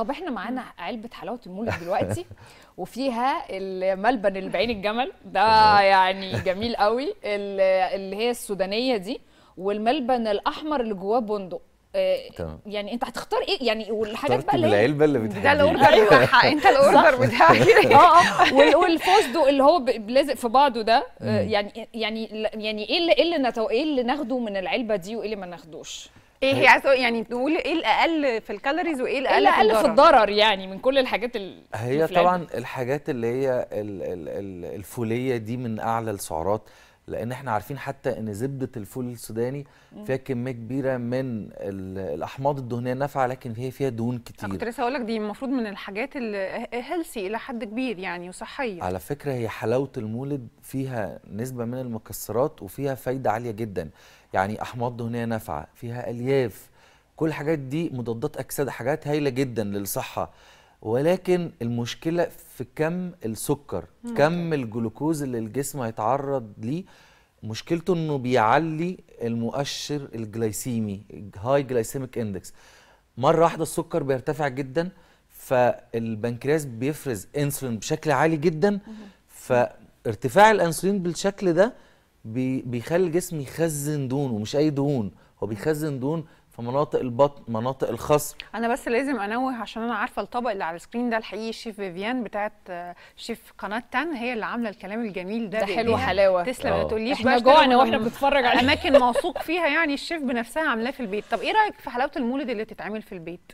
طب احنا معانا علبه حلاوه المولد دلوقتي وفيها الملبن اللي بعين الجمل ده يعني جميل قوي اللي هي السودانيه دي والملبن الاحمر اللي جواه بندق آه، تمام يعني انت هتختار ايه يعني والحاجات بقى اللي العلبه اللي بتحبيها ده الاوردر ايوه انت الاوردر بتاعك اه اه والفستق اللي هو لازق في بعضه ده آه، يعني يعني يعني ايه اللي إيه, ايه اللي ناخده من العلبه دي وايه اللي ما ناخدوش ايه هي عايزه يعني تقول ايه الاقل في الكالوريز وايه الاقل, إيه الأقل في الضرر في الضرر يعني من كل الحاجات اللي هي طبعا الحاجات اللي هي الفوليه دي من اعلى السعرات لان احنا عارفين حتى ان زبده الفول السوداني فيها كميه كبيره من الاحماض الدهنيه النافعه لكن هي فيها دهون كتير كنت لسه هقول لك دي المفروض من الحاجات الهيلثي الى حد كبير يعني وصحيه على فكره هي حلاوه المولد فيها نسبه من المكسرات وفيها فايده عاليه جدا يعني احماض دهنيه نافعه فيها الياف كل الحاجات دي مضادات اكسده حاجات هايله جدا للصحه ولكن المشكله في كم السكر مم. كم الجلوكوز اللي الجسم هيتعرض ليه مشكلته انه بيعلي المؤشر الجلايسيمي هاي جلايسيميك اندكس مره واحده السكر بيرتفع جدا فالبنكرياس بيفرز انسولين بشكل عالي جدا فارتفاع الانسولين بالشكل ده بيخلي الجسم يخزن دهون ومش اي دهون هو بيخزن دهون في مناطق البطن مناطق الخصر انا بس لازم انوه عشان انا عارفه الطبق اللي على السكرين ده الحقيقي شيف فيفيان بتاعت آه، شيف قناه تان هي اللي عامله الكلام الجميل ده ده حلو حلاوه تسلم ما آه. تقوليش احنا جوعنا واحنا بنتفرج على اماكن موثوق فيها يعني الشيف بنفسها عاملاه في البيت طب ايه رايك في حلاوه المولد اللي تتعمل في البيت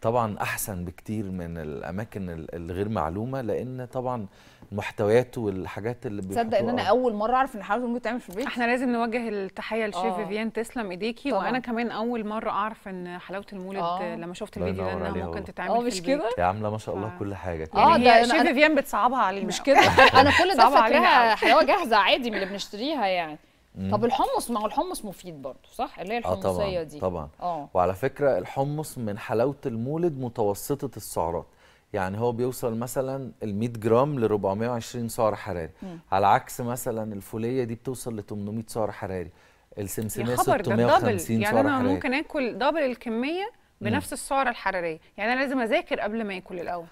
طبعا احسن بكتير من الاماكن الغير معلومه لان طبعا المحتويات والحاجات اللي تصدق ان انا آه. اول مره اعرف ان حضرتك ممكن تعمل في البيت احنا لازم نوجه التحيه لشيف آه. فيفيان تسلم ايديكي طبعا. وانا كمان اول مره اعرف ان حلاوه المولد أوه. لما شفت الفيديو ده انها ممكن تتعمل آه مش كده هي عامله ما شاء الله آه. كل حاجه اه يعني ده شيف فيفيان بتصعبها علينا مش كده انا كل ده فاكراها حلاوه جاهزه عادي من اللي بنشتريها يعني طب الحمص مع الحمص مفيد برضه صح اللي هي آه، الحمصيه آه دي طبعا اه وعلى فكره الحمص من حلاوه المولد متوسطه السعرات يعني هو بيوصل مثلا ال 100 جرام ل 420 سعر حراري مم. على عكس مثلا الفوليه دي بتوصل ل 800 سعر حراري السمسميه 650 سعر يعني انا ممكن اكل دبل الكميه بنفس السعر الحراريه يعني انا لازم اذاكر قبل ما اكل الاول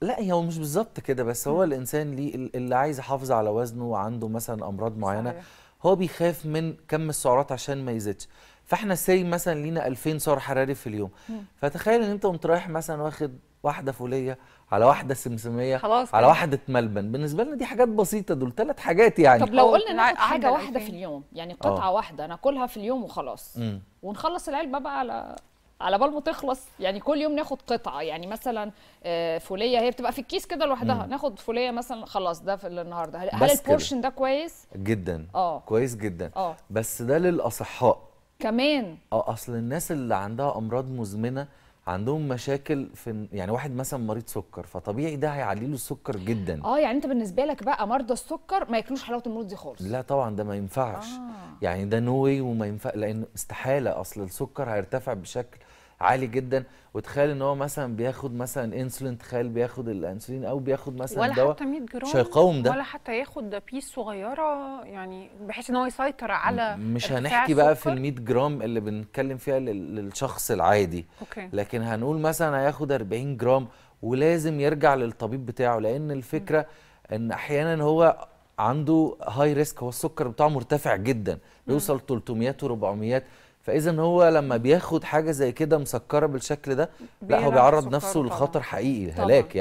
لا هي هو مش بالظبط كده بس هو الانسان ليه اللي عايز يحافظ على وزنه وعنده مثلا امراض معينه صحيح. هو بيخاف من كم السعرات عشان ما يزيدش فاحنا ساي مثلا لينا 2000 سعر حراري في اليوم فتخيل ان انت وانت رايح مثلا واخد واحده فوليه على واحده سمسميه خلاص على واحده ملبن بالنسبه لنا دي حاجات بسيطه دول ثلاث حاجات يعني طب لو قلنا ناخد حاجه واحده في اليوم يعني قطعه أوه. واحده ناكلها في اليوم وخلاص مم. ونخلص العلبه بقى على على بال ما تخلص يعني كل يوم ناخد قطعه يعني مثلا آه، فوليه هي بتبقى في الكيس كده لوحدها ناخد فوليه مثلا خلاص ده في النهارده هل البورشن ده كويس جدا اه كويس جدا اه بس ده للاصحاء كمان اه اصل الناس اللي عندها امراض مزمنه عندهم مشاكل في يعني واحد مثلا مريض سكر فطبيعي ده هيعلي له السكر جدا اه يعني انت بالنسبه لك بقى مرضى السكر ما ياكلوش حلاوه المولود دي خالص لا طبعا ده ما ينفعش آه. يعني ده نوي وما ينفع لان استحاله اصل السكر هيرتفع بشكل عالي جدا وتخيل ان هو مثلا بياخد مثلا انسولين تخيل بياخد الانسولين او بياخد مثلا دواء ولا حتى 100 جرام مش هيقاوم ده ولا حتى ياخد بيس صغيره يعني بحيث ان هو يسيطر على مش هنحكي بقى في ال 100 جرام اللي بنتكلم فيها للشخص العادي أوكي. لكن هنقول مثلا هياخد 40 جرام ولازم يرجع للطبيب بتاعه لان الفكره م. ان احيانا هو عنده هاي ريسك هو السكر بتاعه مرتفع جدا بيوصل 300 و 400 فاذا هو لما بياخد حاجه زي كده مسكره بالشكل ده لا هو بيعرض نفسه لخطر حقيقي هلاك يعني